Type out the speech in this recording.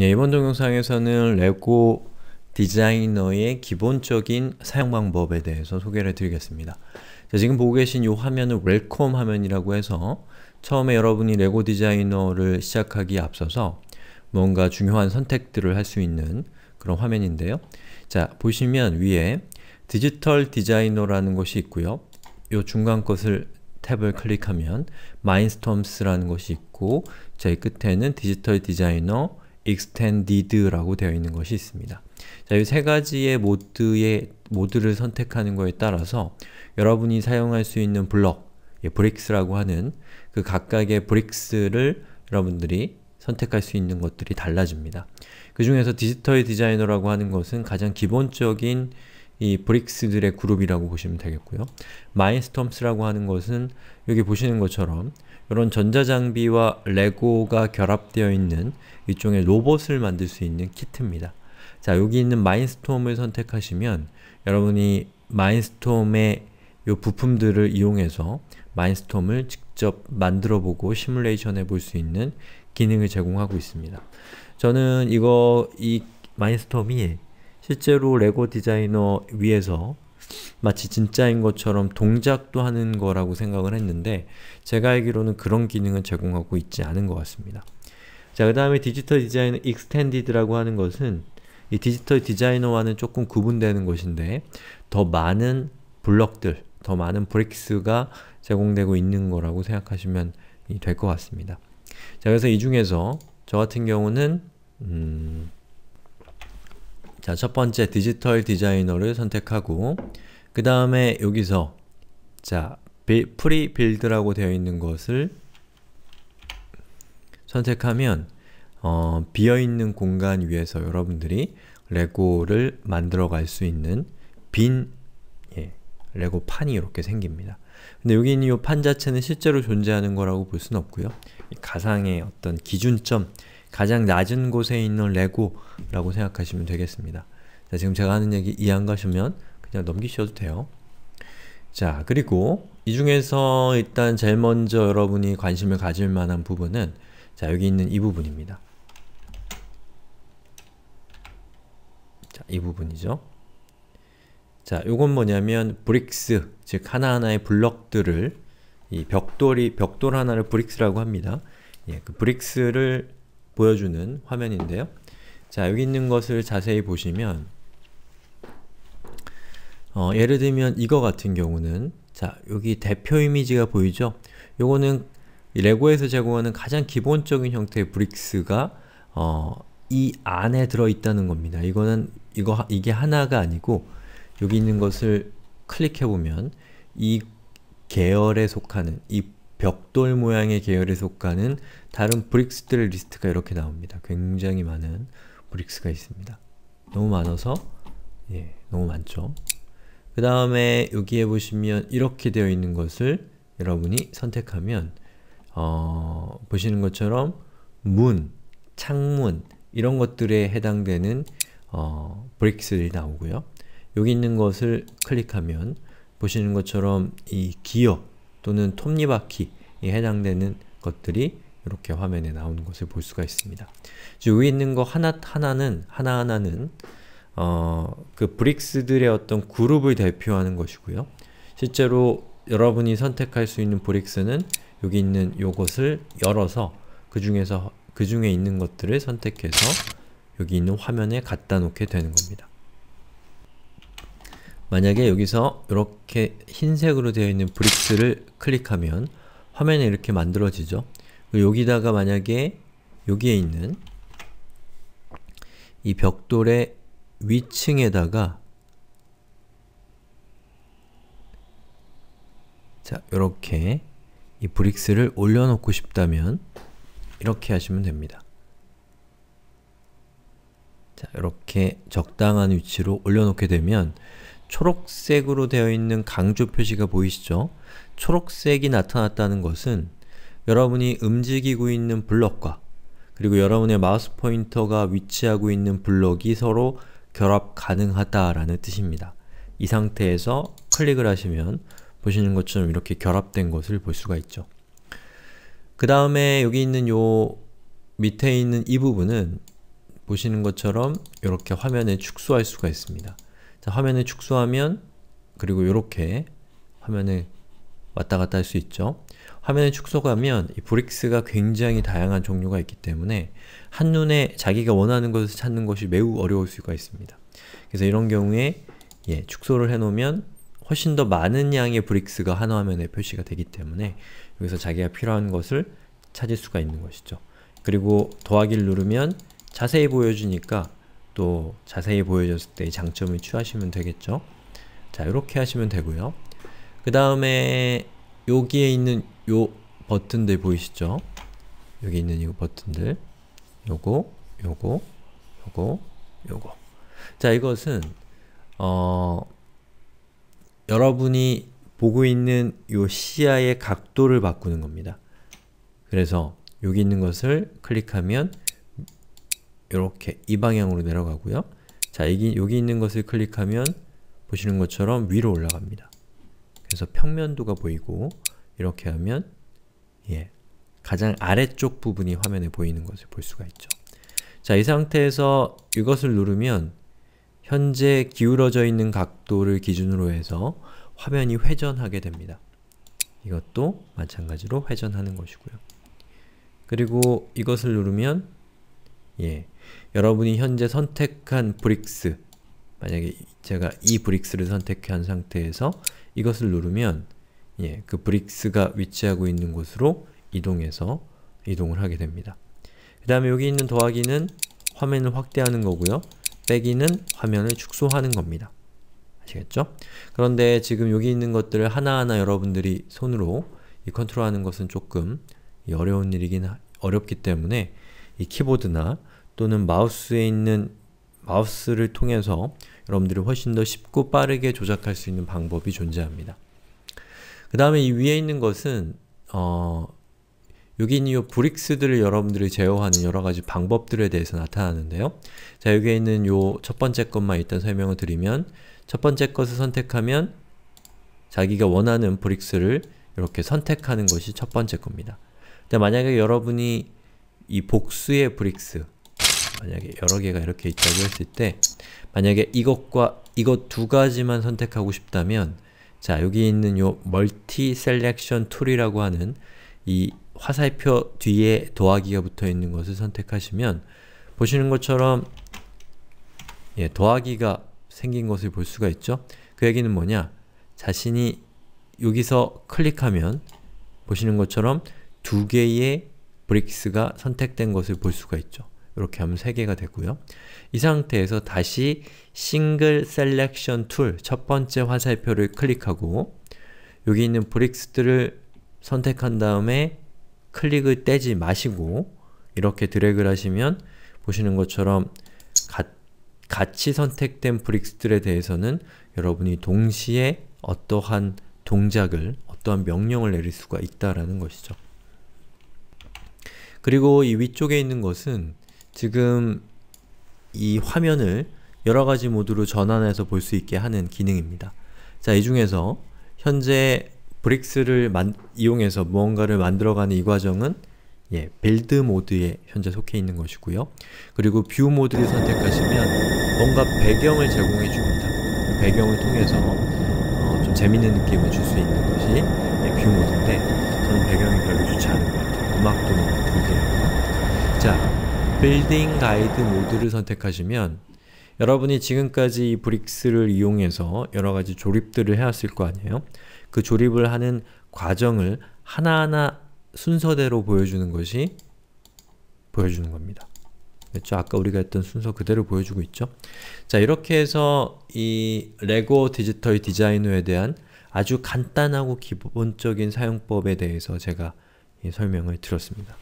예, 이번 동영상에서는 레고 디자이너의 기본적인 사용 방법에 대해서 소개를 드리겠습니다. 자, 지금 보고 계신 이 화면을 웰컴 화면이라고 해서 처음에 여러분이 레고 디자이너를 시작하기에 앞서서 뭔가 중요한 선택들을 할 수 있는 그런 화면인데요. 자, 보시면 위에 디지털 디자이너라는 것이 있고요. 이 중간 것을 탭을 클릭하면 마인스톰스라는 것이 있고 제 끝에는 디지털 디자이너 extended라고 되어 있는 것이 있습니다. 자, 이 세 가지의 모드의 모드를 선택하는 거에 따라서 여러분이 사용할 수 있는 블럭, 예, 브릭스라고 하는 그 각각의 브릭스를 여러분들이 선택할 수 있는 것들이 달라집니다. 그 중에서 디지털 디자이너라고 하는 것은 가장 기본적인 이 브릭스들의 그룹이라고 보시면 되겠고요. 마인스톰스라고 하는 것은 여기 보시는 것처럼 이런 전자장비와 레고가 결합되어 있는 일종의 로봇을 만들 수 있는 키트입니다. 자, 여기 있는 마인스톰을 선택하시면 여러분이 마인스톰의 요 부품들을 이용해서 마인스톰을 직접 만들어보고 시뮬레이션 해볼 수 있는 기능을 제공하고 있습니다. 저는 이거 이 마인스톰이 실제로 레고 디자이너 위에서 마치 진짜인 것처럼 동작도 하는 거라고 생각을 했는데 제가 알기로는 그런 기능은 제공하고 있지 않은 것 같습니다. 자, 그 다음에 디지털 디자이 익스텐디드라고 하는 것은 이 디지털 디자이너와는 조금 구분되는 것인데 더 많은 블럭들, 더 많은 브릭스가 제공되고 있는 거라고 생각하시면 될 것 같습니다. 자, 그래서 이 중에서 저 같은 경우는 음... 자, 첫 번째 디지털 디자이너를 선택하고 그 다음에 여기서 자, 프리 빌드라고 되어 있는 것을 선택하면 어, 비어있는 공간 위에서 여러분들이 레고를 만들어 갈 수 있는 빈 예, 레고 판이 이렇게 생깁니다. 근데 여기 있는 이 판 자체는 실제로 존재하는 거라고 볼 수는 없고요. 가상의 어떤 기준점, 가장 낮은 곳에 있는 레고라고 생각하시면 되겠습니다. 자, 지금 제가 하는 얘기 이해 안 가시면 그냥 넘기셔도 돼요. 자, 그리고 이 중에서 일단 제일 먼저 여러분이 관심을 가질 만한 부분은 자, 여기 있는 이 부분입니다. 자, 이 부분이죠. 자, 요건 뭐냐면 브릭스, 즉 하나하나의 블럭들을 이 벽돌이, 벽돌 하나를 브릭스라고 합니다. 예, 그 브릭스를 보여주는 화면인데요. 자, 여기 있는 것을 자세히 보시면 어, 예를 들면 이거 같은 경우는 자, 여기 대표 이미지가 보이죠? 요거는 레고에서 제공하는 가장 기본적인 형태의 브릭스가 어, 이 안에 들어있다는 겁니다. 이거는 이거 이게 하나가 아니고 여기 있는 것을 클릭해보면 이 계열에 속하는 이 벽돌 모양의 계열에 속하는 다른 브릭스들 리스트가 이렇게 나옵니다. 굉장히 많은 브릭스가 있습니다. 너무 많아서 예, 너무 많죠. 그 다음에 여기에 보시면 이렇게 되어 있는 것을 여러분이 선택하면 어, 보시는 것처럼 문, 창문 이런 것들에 해당되는 어, 브릭스들이 나오고요. 여기 있는 것을 클릭하면 보시는 것처럼 이 기억, 또는 톱니바퀴에 해당되는 것들이 이렇게 화면에 나오는 것을 볼 수가 있습니다. 위에 있는 거 하나 하나는 하나하나는 어, 그 브릭스들의 어떤 그룹을 대표하는 것이고요. 실제로 여러분이 선택할 수 있는 브릭스는 여기 있는 요것을 열어서 그 중에서 그 중에 있는 것들을 선택해서 여기 있는 화면에 갖다 놓게 되는 겁니다. 만약에 여기서 이렇게 흰색으로 되어 있는 브릭스를 클릭하면 화면이 이렇게 만들어지죠. 여기다가 만약에 여기에 있는 이 벽돌의 위층에다가 자, 이렇게 이 브릭스를 올려놓고 싶다면 이렇게 하시면 됩니다. 자, 이렇게 적당한 위치로 올려놓게 되면 초록색으로 되어 있는 강조 표시가 보이시죠? 초록색이 나타났다는 것은 여러분이 움직이고 있는 블럭과 그리고 여러분의 마우스 포인터가 위치하고 있는 블럭이 서로 결합 가능하다라는 뜻입니다. 이 상태에서 클릭을 하시면 보시는 것처럼 이렇게 결합된 것을 볼 수가 있죠. 그 다음에 여기 있는 요 밑에 있는 이 부분은 보시는 것처럼 이렇게 화면에 축소할 수가 있습니다. 자, 화면을 축소하면 그리고 이렇게 화면을 왔다 갔다 할 수 있죠. 화면을 축소하면 이 브릭스가 굉장히 다양한 종류가 있기 때문에 한눈에 자기가 원하는 것을 찾는 것이 매우 어려울 수가 있습니다. 그래서 이런 경우에 예, 축소를 해놓으면 훨씬 더 많은 양의 브릭스가 한 화면에 표시가 되기 때문에 여기서 자기가 필요한 것을 찾을 수가 있는 것이죠. 그리고 더하기를 누르면 자세히 보여주니까 또 자세히 보여줬을 때이 장점을 취하시면 되겠죠? 자, 이렇게 하시면 되고요. 그 다음에 여기에 있는 요 버튼들 보이시죠? 여기 있는 이 버튼들 요거, 요거, 요거, 요거 자, 이것은 어... 여러분이 보고 있는 요 시야의 각도를 바꾸는 겁니다. 그래서 여기 있는 것을 클릭하면 이렇게 이 방향으로 내려가고요. 자, 여기, 여기 있는 것을 클릭하면 보시는 것처럼 위로 올라갑니다. 그래서 평면도가 보이고 이렇게 하면 예, 가장 아래쪽 부분이 화면에 보이는 것을 볼 수가 있죠. 자, 이 상태에서 이것을 누르면 현재 기울어져 있는 각도를 기준으로 해서 화면이 회전하게 됩니다. 이것도 마찬가지로 회전하는 것이고요. 그리고 이것을 누르면 예, 여러분이 현재 선택한 브릭스 만약에 제가 이 브릭스를 선택한 상태에서 이것을 누르면 예, 그 브릭스가 위치하고 있는 곳으로 이동해서 이동을 하게 됩니다. 그 다음에 여기 있는 더하기는 화면을 확대하는 거고요. 빼기는 화면을 축소하는 겁니다. 아시겠죠? 그런데 지금 여기 있는 것들을 하나하나 여러분들이 손으로 이 컨트롤하는 것은 조금 어려운 일이긴 하, 어렵기 때문에 이 키보드나 또는 마우스에 있는 마우스를 통해서 여러분들이 훨씬 더 쉽고 빠르게 조작할 수 있는 방법이 존재합니다. 그 다음에 이 위에 있는 것은 어, 여기 있는 이 브릭스들을 여러분들이 제어하는 여러가지 방법들에 대해서 나타나는데요. 자, 여기에 있는 요첫 번째 것만 일단 설명을 드리면 첫 번째 것을 선택하면 자기가 원하는 브릭스를 이렇게 선택하는 것이 첫 번째 겁니다. 근데 만약에 여러분이 이 복수의 브릭스, 만약에 여러 개가 이렇게 있다고 했을 때 만약에 이것과 이것 두 가지만 선택하고 싶다면 자 여기 있는 요 멀티 셀렉션 툴이라고 하는 이 화살표 뒤에 도하기가 붙어 있는 것을 선택하시면 보시는 것처럼 예, 도하기가 생긴 것을 볼 수가 있죠. 그 얘기는 뭐냐? 자신이 여기서 클릭하면 보시는 것처럼 두 개의 브릭스가 선택된 것을 볼 수가 있죠. 이렇게 하면 3개가 되고요. 이 상태에서 다시 싱글 셀렉션 툴 첫 번째 화살표를 클릭하고 여기 있는 브릭스들을 선택한 다음에 클릭을 떼지 마시고 이렇게 드래그를 하시면 보시는 것처럼 가, 같이 선택된 브릭스들에 대해서는 여러분이 동시에 어떠한 동작을, 어떠한 명령을 내릴 수가 있다라는 것이죠. 그리고 이 위쪽에 있는 것은 지금 이 화면을 여러 가지 모드로 전환해서 볼 수 있게 하는 기능입니다. 자, 이 중에서 현재 브릭스를 만, 이용해서 무언가를 만들어가는 이 과정은 예, 빌드 모드에 현재 속해 있는 것이고요. 그리고 뷰 모드를 선택하시면 뭔가 배경을 제공해 줍니다. 배경을 통해서 어, 좀 재밌는 느낌을 줄 수 있는 것이 예, 뷰 모드인데 저는 배경이 별로 좋지 않은 것 같아요. 음악도 너무 불길하 자, 빌딩 가이드 모드를 선택하시면 여러분이 지금까지 이 브릭스를 이용해서 여러가지 조립들을 해왔을 거 아니에요? 그 조립을 하는 과정을 하나하나 순서대로 보여주는 것이 보여주는 겁니다. 그렇죠? 아까 우리가 했던 순서 그대로 보여주고 있죠? 자, 이렇게 해서 이 레고 디지털 디자이너에 대한 아주 간단하고 기본적인 사용법에 대해서 제가 설명을 드렸습니다.